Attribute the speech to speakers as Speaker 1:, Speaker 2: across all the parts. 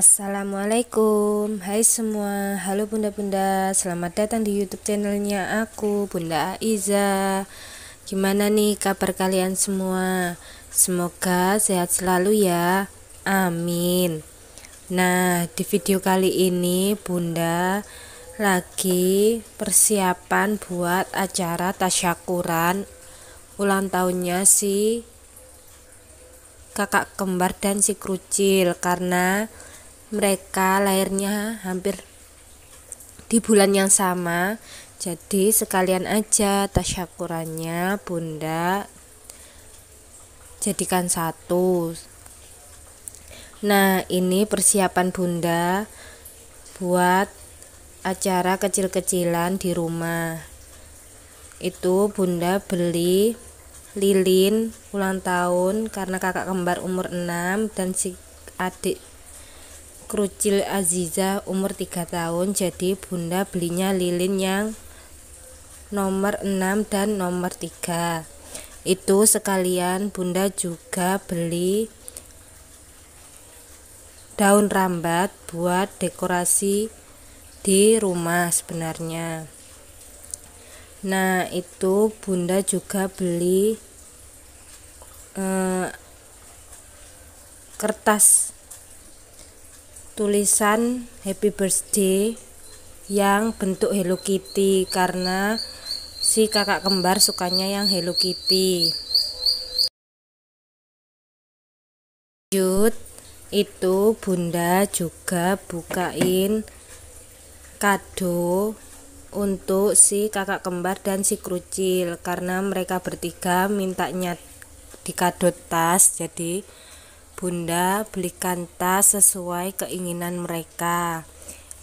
Speaker 1: Assalamualaikum Hai semua Halo bunda-bunda Selamat datang di youtube channelnya aku Bunda Aiza Gimana nih kabar kalian semua Semoga sehat selalu ya Amin Nah di video kali ini bunda Lagi persiapan buat acara tasyakuran Ulang tahunnya si kakak kembar dan si kerucil karena mereka lahirnya hampir di bulan yang sama jadi sekalian aja tasyakurannya bunda jadikan satu nah ini persiapan bunda buat acara kecil-kecilan di rumah itu bunda beli lilin ulang tahun karena kakak kembar umur 6 dan si adik Krucil Aziza umur 3 tahun jadi bunda belinya lilin yang nomor 6 dan nomor 3 itu sekalian bunda juga beli daun rambat buat dekorasi di rumah sebenarnya nah itu bunda juga beli eh, kertas tulisan happy birthday yang bentuk Hello Kitty karena si kakak kembar sukanya yang Hello Kitty lanjut itu bunda juga bukain kado untuk si kakak kembar dan si Krucil karena mereka bertiga mintanya di kado tas jadi Bunda, belikan tas sesuai keinginan mereka.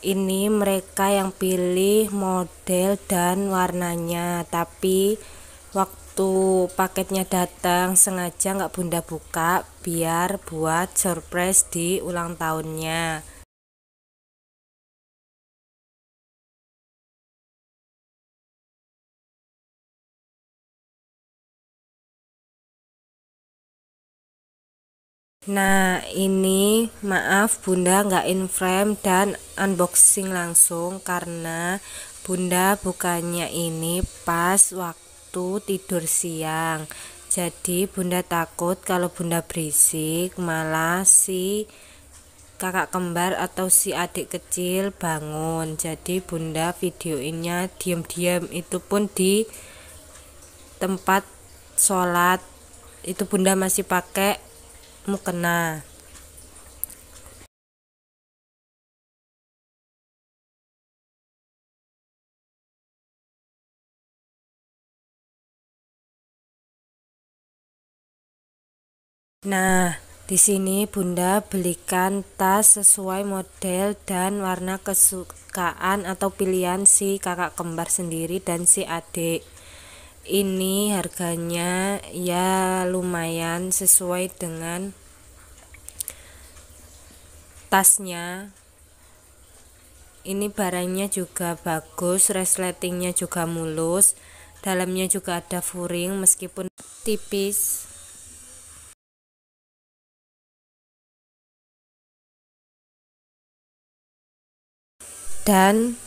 Speaker 1: Ini mereka yang pilih model dan warnanya, tapi waktu paketnya datang
Speaker 2: sengaja nggak Bunda buka biar buat surprise di ulang tahunnya. Nah ini maaf bunda
Speaker 1: nggak in frame dan unboxing langsung karena bunda bukannya ini pas waktu tidur siang Jadi bunda takut kalau bunda berisik malah si kakak kembar atau si adik kecil bangun Jadi bunda videoinnya diam-diam itu pun di tempat sholat
Speaker 2: itu bunda masih pakai mukena Nah, di sini Bunda belikan tas sesuai
Speaker 1: model dan warna kesukaan atau pilihan si kakak kembar sendiri dan si adik. Ini harganya ya lumayan sesuai dengan tasnya ini barangnya juga bagus resletingnya
Speaker 2: juga mulus dalamnya juga ada furing meskipun tipis dan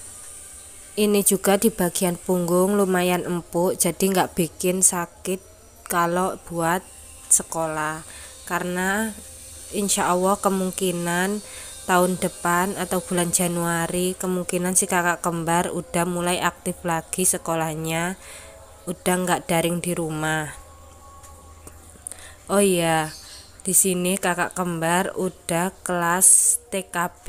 Speaker 2: ini juga di bagian
Speaker 1: punggung lumayan empuk jadi nggak bikin sakit kalau buat sekolah karena insya Allah kemungkinan tahun depan atau bulan Januari kemungkinan si kakak kembar udah mulai aktif lagi sekolahnya udah nggak daring di rumah oh iya di sini kakak kembar udah kelas TKB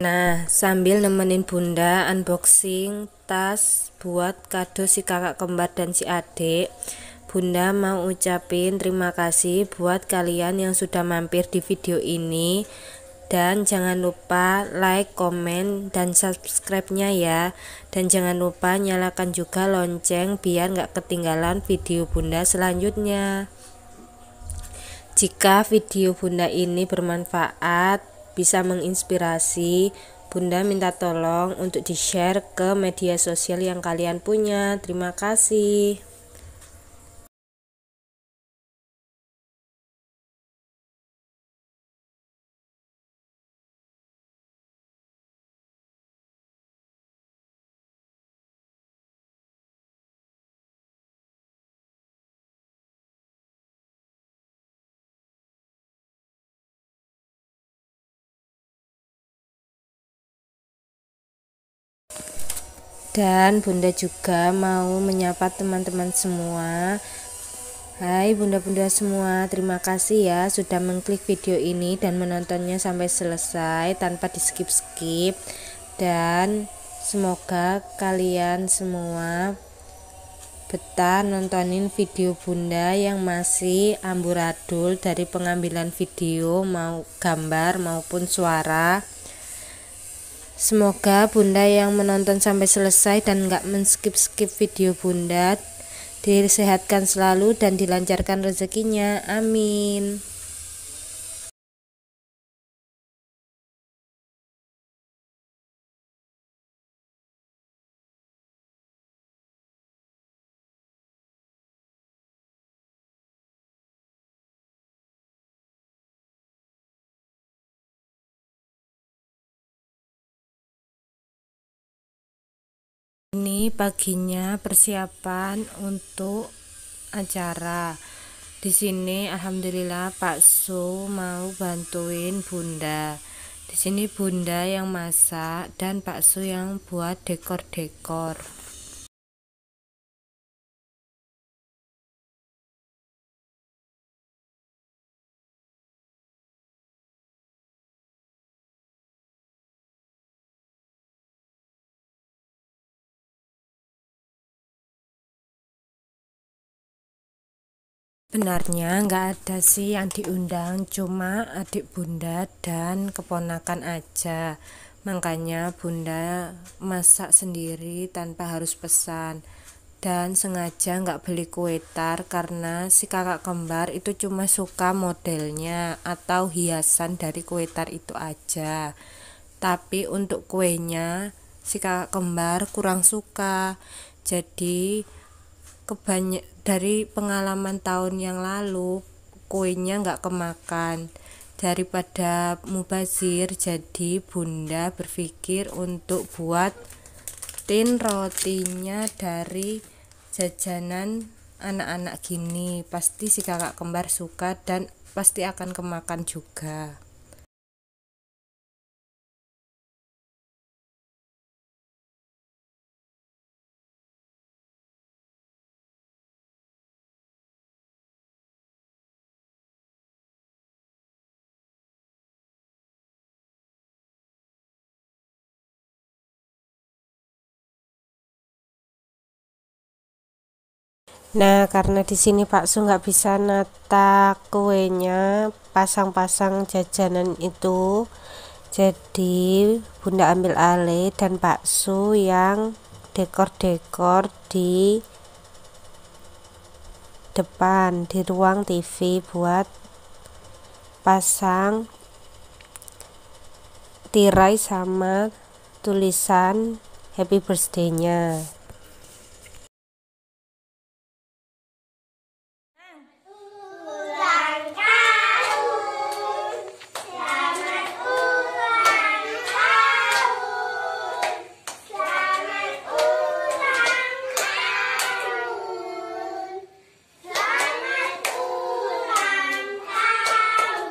Speaker 2: Nah, sambil nemenin bunda unboxing tas buat kado si kakak kembar dan si
Speaker 1: adik, bunda mau ucapin terima kasih buat kalian yang sudah mampir di video ini. Dan jangan lupa like, komen, dan subscribe-nya ya. Dan jangan lupa nyalakan juga lonceng biar nggak ketinggalan video bunda selanjutnya. Jika video bunda ini bermanfaat, bisa menginspirasi, Bunda minta tolong
Speaker 2: untuk di-share ke media sosial yang kalian punya. Terima kasih. Dan Bunda juga mau menyapa teman-teman
Speaker 1: semua. Hai bunda-bunda semua, terima kasih ya sudah mengklik video ini dan menontonnya sampai selesai tanpa di skip-skip dan semoga kalian semua betah nontonin video bunda yang masih amburadul dari pengambilan video mau gambar maupun suara. Semoga bunda yang menonton sampai selesai dan nggak men-skip-skip video bunda
Speaker 2: disehatkan selalu dan dilancarkan rezekinya. Amin. ini paginya persiapan untuk
Speaker 1: acara. Di sini alhamdulillah Pak Su mau bantuin Bunda. Di sini Bunda yang masak dan Pak
Speaker 2: Su yang buat dekor-dekor. Benarnya nggak ada sih yang diundang, cuma
Speaker 1: adik bunda dan keponakan aja. Makanya bunda masak sendiri tanpa harus pesan. Dan sengaja nggak beli kue tar karena si kakak kembar itu cuma suka modelnya atau hiasan dari kue tar itu aja. Tapi untuk kuenya si kakak kembar kurang suka. Jadi kebanyak dari pengalaman tahun yang lalu kuenya nggak kemakan daripada mubazir jadi bunda berpikir untuk buat tin rotinya dari jajanan
Speaker 2: anak-anak gini pasti si kakak kembar suka dan pasti akan kemakan juga Nah, karena di sini Pak Su nggak bisa nata kuenya, pasang-pasang
Speaker 1: jajanan itu. Jadi, Bunda ambil Ale dan Pak Su yang dekor-dekor di depan di ruang TV buat pasang tirai sama
Speaker 2: tulisan happy birthday-nya.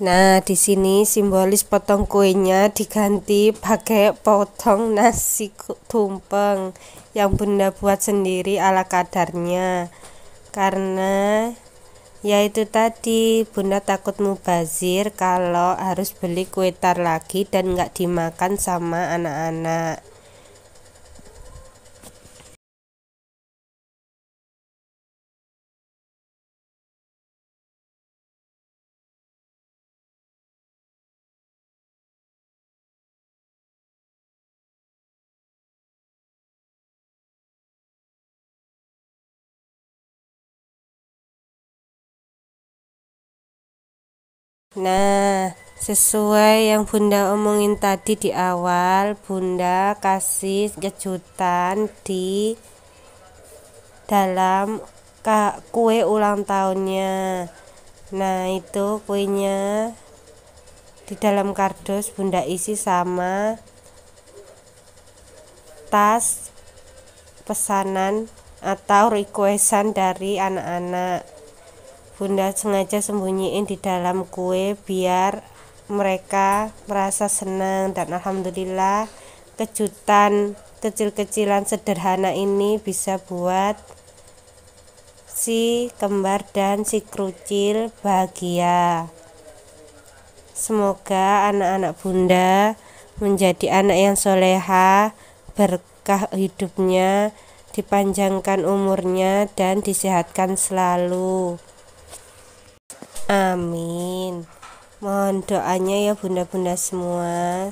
Speaker 1: Nah, di sini simbolis potong kuenya diganti pakai potong nasi tumpeng yang Bunda buat sendiri ala kadarnya. Karena yaitu tadi Bunda takut mubazir kalau harus beli kue tar lagi
Speaker 2: dan nggak dimakan sama anak-anak. Nah, sesuai yang Bunda
Speaker 1: omongin tadi di awal, Bunda kasih kejutan di dalam kue ulang tahunnya. Nah, itu kuenya di dalam kardus Bunda isi sama tas pesanan atau requestan dari anak-anak. Bunda sengaja sembunyiin di dalam kue biar mereka merasa senang dan alhamdulillah kejutan kecil-kecilan sederhana ini bisa buat si kembar dan si krucil bahagia. Semoga anak-anak Bunda menjadi anak yang soleha, berkah hidupnya, dipanjangkan umurnya, dan disehatkan selalu.
Speaker 2: Amin. Mohon doanya ya bunda-bunda semua.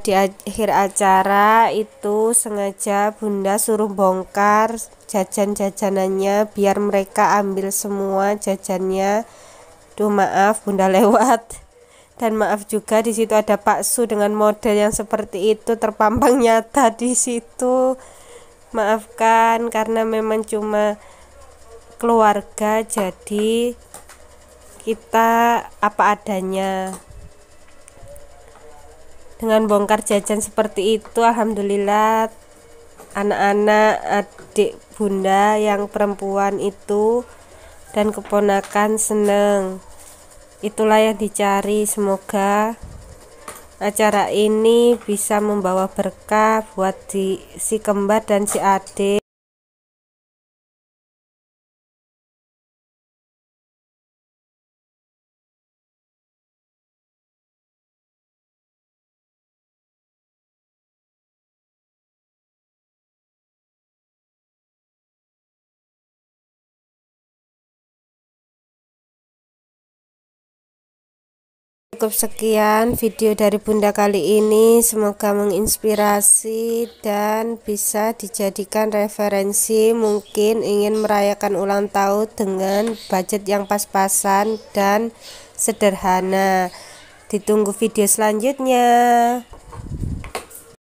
Speaker 2: di akhir
Speaker 1: acara itu sengaja bunda suruh bongkar jajan-jajanannya biar mereka ambil semua jajannya duh maaf bunda lewat dan maaf juga di situ ada Pak Su dengan model yang seperti itu terpampang nyata di situ maafkan karena memang cuma keluarga jadi kita apa adanya dengan bongkar jajan seperti itu alhamdulillah anak-anak adik bunda yang perempuan itu dan keponakan seneng itulah yang dicari semoga acara ini bisa membawa
Speaker 2: berkah buat di, si kembar dan si adik Cukup sekian video dari Bunda kali ini. Semoga menginspirasi
Speaker 1: dan bisa dijadikan referensi mungkin ingin merayakan ulang tahun dengan budget yang pas-pasan dan sederhana. Ditunggu video selanjutnya.